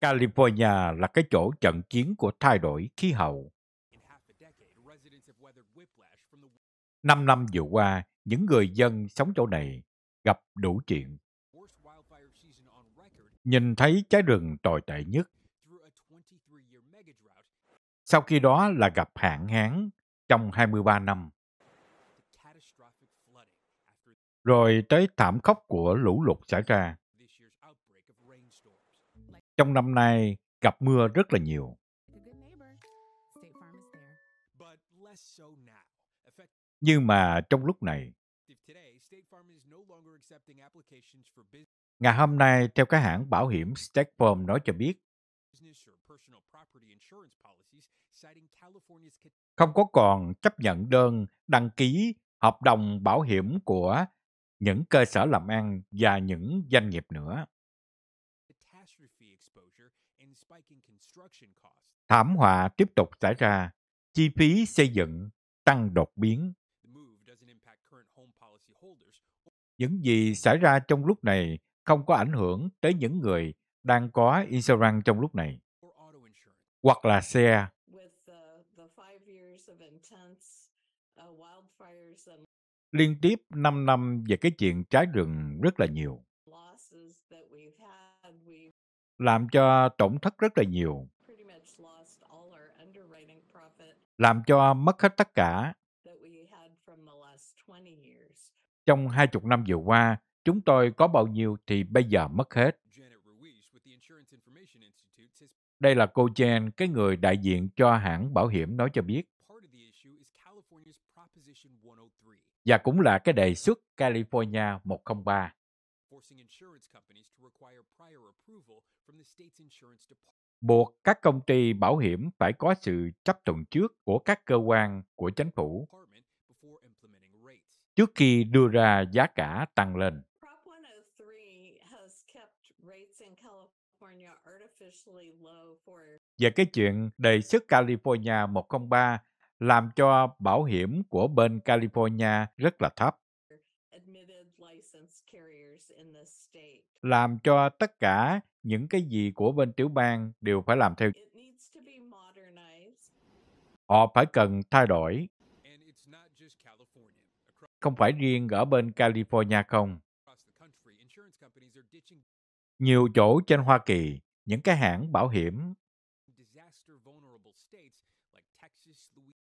California là cái chỗ trận chiến của thay đổi khí hậu. Năm năm vừa qua, những người dân sống chỗ này gặp đủ chuyện. Nhìn thấy cháy rừng tồi tệ nhất. Sau khi đó là gặp hạn hán trong 23 năm. Rồi tới thảm khốc của lũ lụt xảy ra trong năm nay gặp mưa rất là nhiều. Nhưng mà trong lúc này, ngày hôm nay theo cái hãng bảo hiểm State Farm nói cho biết, không có còn chấp nhận đơn đăng ký hợp đồng bảo hiểm của những cơ sở làm ăn và những doanh nghiệp nữa. Thảm họa tiếp tục xảy ra, chi phí xây dựng tăng đột biến. Những gì xảy ra trong lúc này không có ảnh hưởng tới những người đang có insurance trong lúc này hoặc là xe uh, liên tiếp 5 năm về cái chuyện cháy rừng rất là nhiều làm cho tổn thất rất là nhiều, làm cho mất hết tất cả. Trong hai chục năm vừa qua, chúng tôi có bao nhiêu thì bây giờ mất hết. Đây là cô Jen, cái người đại diện cho hãng bảo hiểm nói cho biết. Oh Và cũng là cái đề xuất California 103 forcing insurance companies to require prior approval from the state's insurance department buộc các công ty bảo hiểm phải có sự chấp thuận trước của các cơ quan của chính phủ trước khi đưa ra giá cả tăng lên. Oh Và cái chuyện đề xuất California 103 làm cho bảo hiểm của bên California rất là thấp làm cho tất cả những cái gì của bên tiểu bang đều phải làm theo họ phải cần thay đổi không phải riêng ở bên california không nhiều chỗ trên hoa kỳ những cái hãng bảo hiểm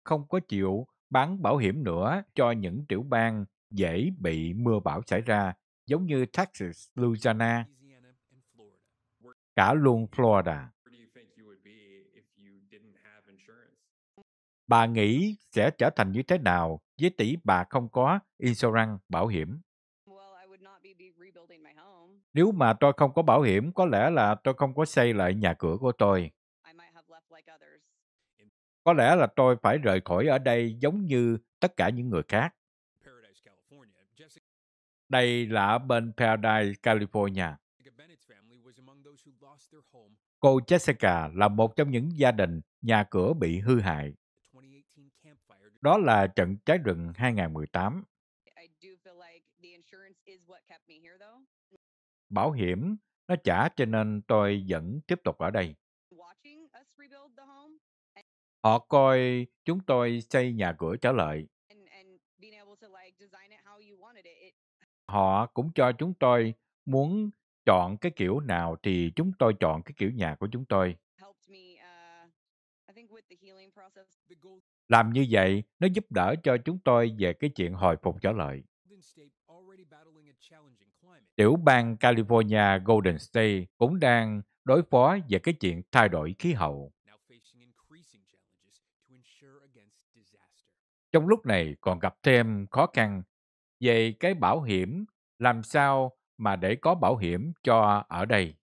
không có chịu bán bảo hiểm nữa cho những tiểu bang dễ bị mưa bão xảy ra, giống như Texas, Louisiana, cả luôn Florida. Bà nghĩ sẽ trở thành như thế nào với tỷ bà không có insurance bảo hiểm? Nếu mà tôi không có bảo hiểm, có lẽ là tôi không có xây lại nhà cửa của tôi. Có lẽ là tôi phải rời khỏi ở đây giống như tất cả những người khác. Đây là bên Paradise, California. Cô Jessica là một trong những gia đình nhà cửa bị hư hại. Đó là trận cháy rừng 2018. Bảo hiểm nó trả cho nên tôi vẫn tiếp tục ở đây. Họ coi chúng tôi xây nhà cửa trở lại Họ cũng cho chúng tôi muốn chọn cái kiểu nào thì chúng tôi chọn cái kiểu nhà của chúng tôi. Uh, Làm như vậy, nó giúp đỡ cho chúng tôi về cái chuyện hồi phục trở lại. Tiểu bang California Golden State cũng đang đối phó về cái chuyện thay đổi khí hậu. Trong lúc này còn gặp thêm khó khăn về cái bảo hiểm làm sao mà để có bảo hiểm cho ở đây